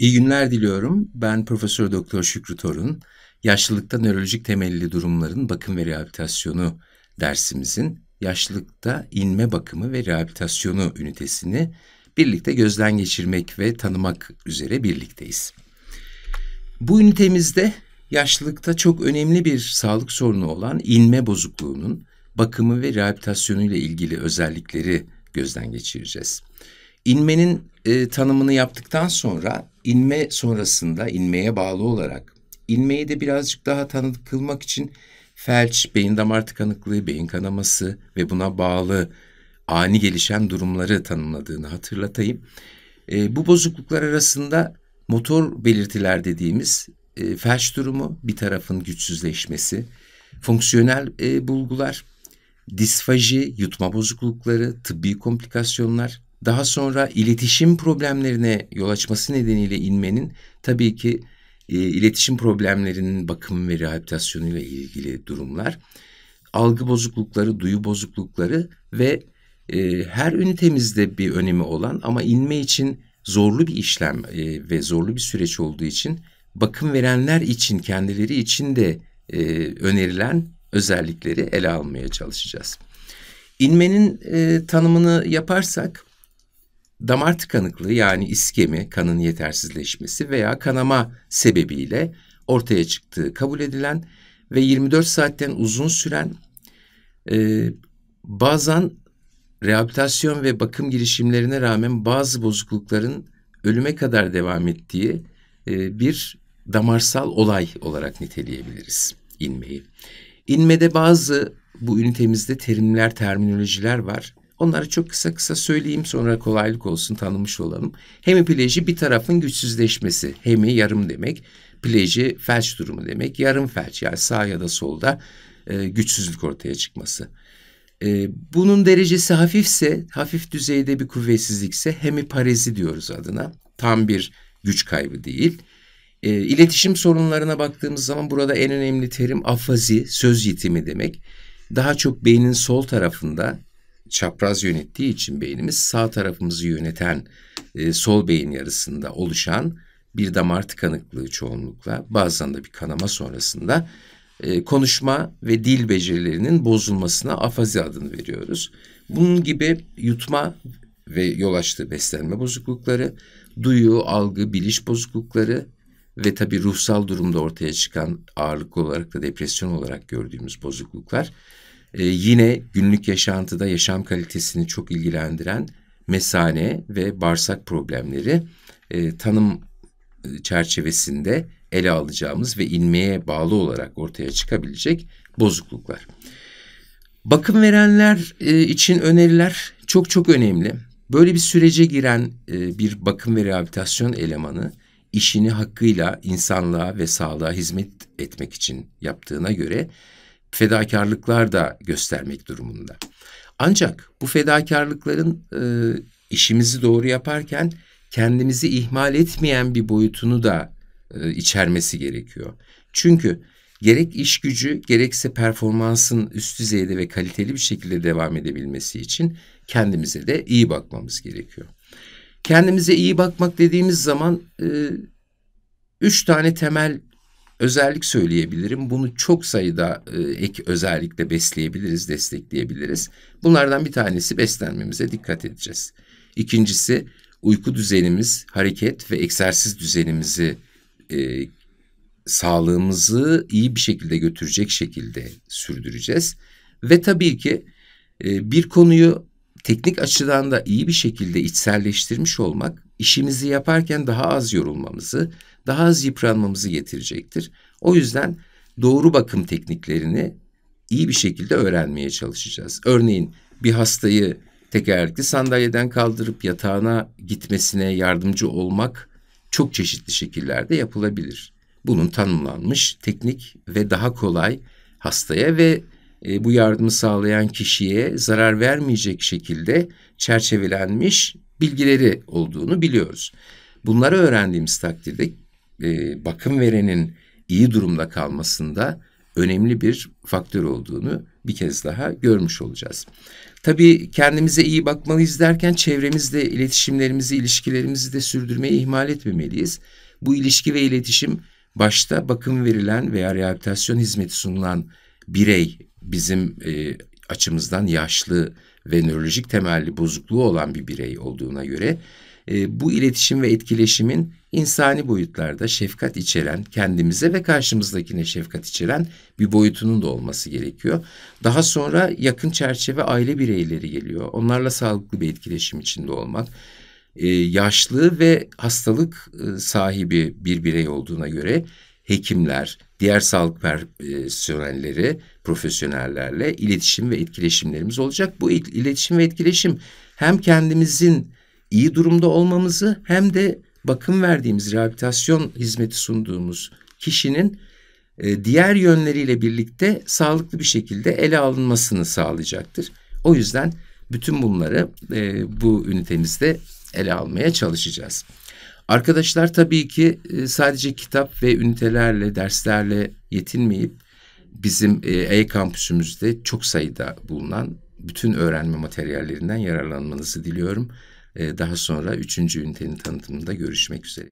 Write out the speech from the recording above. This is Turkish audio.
İyi günler diliyorum. Ben Profesör Doktor Şükrü Torun. Yaşlılıkta nörolojik temelli durumların bakım ve rehabilitasyonu dersimizin yaşlılıkta inme bakımı ve rehabilitasyonu ünitesini birlikte gözden geçirmek ve tanımak üzere birlikteyiz. Bu ünitemizde yaşlılıkta çok önemli bir sağlık sorunu olan inme bozukluğunun bakımı ve rehabilitasyonu ile ilgili özellikleri gözden geçireceğiz. İnmenin e, tanımını yaptıktan sonra inme sonrasında inmeye bağlı olarak inmeyi de birazcık daha tanıdık kılmak için felç, beyin damar tıkanıklığı, beyin kanaması ve buna bağlı ani gelişen durumları tanımladığını hatırlatayım. E, bu bozukluklar arasında motor belirtiler dediğimiz e, felç durumu, bir tarafın güçsüzleşmesi, fonksiyonel e, bulgular, disfaji, yutma bozuklukları, tıbbi komplikasyonlar, daha sonra iletişim problemlerine yol açması nedeniyle inmenin tabii ki e, iletişim problemlerinin bakım ve rehabilitasyonuyla ilgili durumlar, algı bozuklukları, duyu bozuklukları ve e, her ünitemizde bir önemi olan ama inme için zorlu bir işlem e, ve zorlu bir süreç olduğu için bakım verenler için kendileri için de e, önerilen özellikleri ele almaya çalışacağız. İnmenin e, tanımını yaparsak damar tıkanıklığı yani iskemi, kanın yetersizleşmesi veya kanama sebebiyle ortaya çıktığı kabul edilen ve 24 saatten uzun süren e, bazen rehabilitasyon ve bakım girişimlerine rağmen bazı bozuklukların ölüme kadar devam ettiği e, bir damarsal olay olarak niteleyebiliriz inmeyi. İnmede bazı bu ünitemizde terimler, terminolojiler var. Onları çok kısa kısa söyleyeyim sonra kolaylık olsun tanımış olalım. Hemipileji bir tarafın güçsüzleşmesi. Hemi yarım demek. Pleji felç durumu demek. Yarım felç yani sağ ya da solda e, güçsüzlük ortaya çıkması. E, bunun derecesi hafifse, hafif düzeyde bir kuvvetsizlikse hemiparezi diyoruz adına. Tam bir güç kaybı değil. E, iletişim sorunlarına baktığımız zaman burada en önemli terim afazi, söz yetimi demek. Daha çok beynin sol tarafında çapraz yönettiği için beynimiz sağ tarafımızı yöneten e, sol beyin yarısında oluşan bir damar tıkanıklığı çoğunlukla bazen de bir kanama sonrasında e, konuşma ve dil becerilerinin bozulmasına afazi adını veriyoruz. Bunun gibi yutma ve yol açtığı beslenme bozuklukları, duyu, algı, biliş bozuklukları ve tabii ruhsal durumda ortaya çıkan ağırlıklı olarak da depresyon olarak gördüğümüz bozukluklar e, yine günlük yaşantıda yaşam kalitesini çok ilgilendiren mesane ve bağırsak problemleri e, tanım e, çerçevesinde ele alacağımız ve inmeye bağlı olarak ortaya çıkabilecek bozukluklar. Bakım verenler e, için öneriler çok çok önemli. Böyle bir sürece giren e, bir bakım ve rehabilitasyon elemanı işini hakkıyla insanlığa ve sağlığa hizmet etmek için yaptığına göre fedakarlıklar da göstermek durumunda. Ancak bu fedakarlıkların e, işimizi doğru yaparken kendimizi ihmal etmeyen bir boyutunu da e, içermesi gerekiyor. Çünkü gerek iş gücü gerekse performansın üst düzeyde ve kaliteli bir şekilde devam edebilmesi için kendimize de iyi bakmamız gerekiyor. Kendimize iyi bakmak dediğimiz zaman e, üç tane temel özellik söyleyebilirim. Bunu çok sayıda e, ek özellikle besleyebiliriz, destekleyebiliriz. Bunlardan bir tanesi beslenmemize dikkat edeceğiz. İkincisi uyku düzenimiz, hareket ve egzersiz düzenimizi e, sağlığımızı iyi bir şekilde götürecek şekilde sürdüreceğiz. Ve tabii ki e, bir konuyu teknik açıdan da iyi bir şekilde içselleştirmiş olmak işimizi yaparken daha az yorulmamızı daha az yıpranmamızı getirecektir. O yüzden doğru bakım tekniklerini iyi bir şekilde öğrenmeye çalışacağız. Örneğin bir hastayı tekerlekli sandalyeden kaldırıp yatağına gitmesine yardımcı olmak çok çeşitli şekillerde yapılabilir. Bunun tanımlanmış teknik ve daha kolay hastaya ve e, bu yardımı sağlayan kişiye zarar vermeyecek şekilde çerçevelenmiş bilgileri olduğunu biliyoruz. Bunları öğrendiğimiz takdirde e, bakım verenin iyi durumda kalmasında önemli bir faktör olduğunu bir kez daha görmüş olacağız. Tabii kendimize iyi bakmalıyız derken çevremizle iletişimlerimizi, ilişkilerimizi de sürdürmeyi ihmal etmemeliyiz. Bu ilişki ve iletişim başta bakım verilen veya rehabilitasyon hizmeti sunulan birey bizim e, açımızdan yaşlı ve nörolojik temelli bozukluğu olan bir birey olduğuna göre e, bu iletişim ve etkileşimin insani boyutlarda şefkat içeren, kendimize ve karşımızdakine şefkat içeren bir boyutunun da olması gerekiyor. Daha sonra yakın çerçeve aile bireyleri geliyor. Onlarla sağlıklı bir etkileşim içinde olmak. Ee, yaşlı ve hastalık e, sahibi bir birey olduğuna göre hekimler, diğer sağlık personelleri, profesyonellerle iletişim ve etkileşimlerimiz olacak. Bu iletişim ve etkileşim hem kendimizin iyi durumda olmamızı hem de bakım verdiğimiz, rehabilitasyon hizmeti sunduğumuz kişinin e, diğer yönleriyle birlikte sağlıklı bir şekilde ele alınmasını sağlayacaktır. O yüzden bütün bunları e, bu ünitemizde ele almaya çalışacağız. Arkadaşlar tabii ki e, sadece kitap ve ünitelerle, derslerle yetinmeyip bizim e-kampüsümüzde çok sayıda bulunan bütün öğrenme materyallerinden yararlanmanızı diliyorum. Ee, daha sonra 3. ünitenin tanıtımında görüşmek üzere.